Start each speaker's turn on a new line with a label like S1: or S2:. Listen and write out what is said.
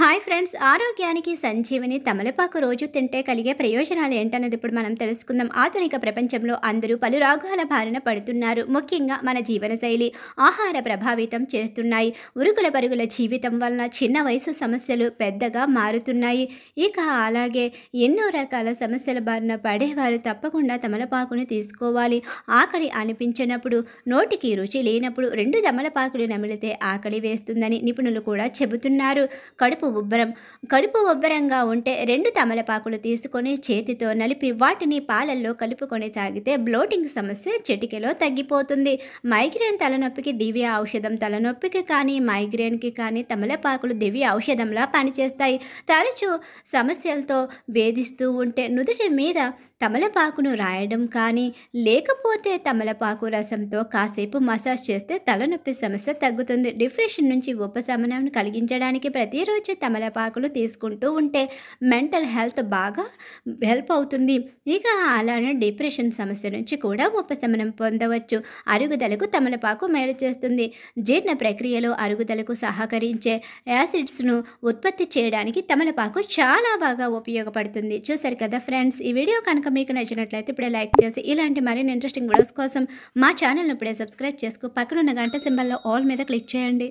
S1: hi friends ఆరోగ్యానికి సంజీవిని తమలపాకు రోజు తింటే కలిగే ప్రయోజనాలు ఏంటన్నది ఇప్పుడు మనం తెలుసుకుందాం ఆధునిక ప్రపంచంలో అందరూ పలు రాగుల బారిన పడుతున్నారు ముఖ్యంగా మన జీవనశైలి ఆహార ప్రభావితం చేస్తున్నాయి ఉరుకుల పరుగుల జీవితం వలన చిన్న వయసు సమస్యలు పెద్దగా మారుతున్నాయి ఇక అలాగే ఎన్నో రకాల సమస్యల బారిన పడేవారు తప్పకుండా తమలపాకుని తీసుకోవాలి ఆకలి అనిపించినప్పుడు నోటికి రుచి లేనప్పుడు రెండు తమలపాకులు నమిలితే ఆకలి వేస్తుందని నిపుణులు కూడా చెబుతున్నారు కడుపు ఉబ్బరం కడుపు ఉబ్బరంగా ఉంటే రెండు తమలపాకులు తీసుకొని చేతితో నలిపి వాటిని పాలల్లో కలుపుకొని తాగితే బ్లోటింగ్ సమస్య చిటికెలో తగ్గిపోతుంది మైగ్రేన్ తలనొప్పికి దివ్య ఔషధం తలనొప్పికి కానీ మైగ్రేన్కి కానీ తమలపాకులు దివ్య ఔషధంలా పనిచేస్తాయి తరచూ సమస్యలతో వేధిస్తూ ఉంటే నుదుటి మీద తమలపాకును రాయడం కానీ లేకపోతే తమలపాకు రసంతో కాసేపు మసాజ్ చేస్తే తలనొప్పి సమస్య తగ్గుతుంది డిప్రెషన్ నుంచి ఉపశమనం కలిగించడానికి ప్రతిరోజు పచ్చి తమలపాకులు తీసుకుంటూ ఉంటే మెంటల్ హెల్త్ బాగా హెల్ప్ అవుతుంది ఇక అలానే డిప్రెషన్ సమస్య నుంచి కూడా ఉపశమనం పొందవచ్చు అరుగుదలకు తమలపాకు మేలు చేస్తుంది జీర్ణ ప్రక్రియలో అరుగుదలకు సహకరించే యాసిడ్స్ను ఉత్పత్తి చేయడానికి తమలపాకు చాలా బాగా ఉపయోగపడుతుంది చూసారు కదా ఫ్రెండ్స్ ఈ వీడియో కనుక మీకు నచ్చినట్లయితే ఇప్పుడే లైక్ చేసి ఇలాంటి మరిన్ని ఇంట్రెస్టింగ్ వీడియోస్ కోసం మా ఛానల్ను ఇప్పుడే సబ్స్క్రైబ్ చేసుకో పక్కనున్న గంట సింబల్లో ఆల్ మీద క్లిక్ చేయండి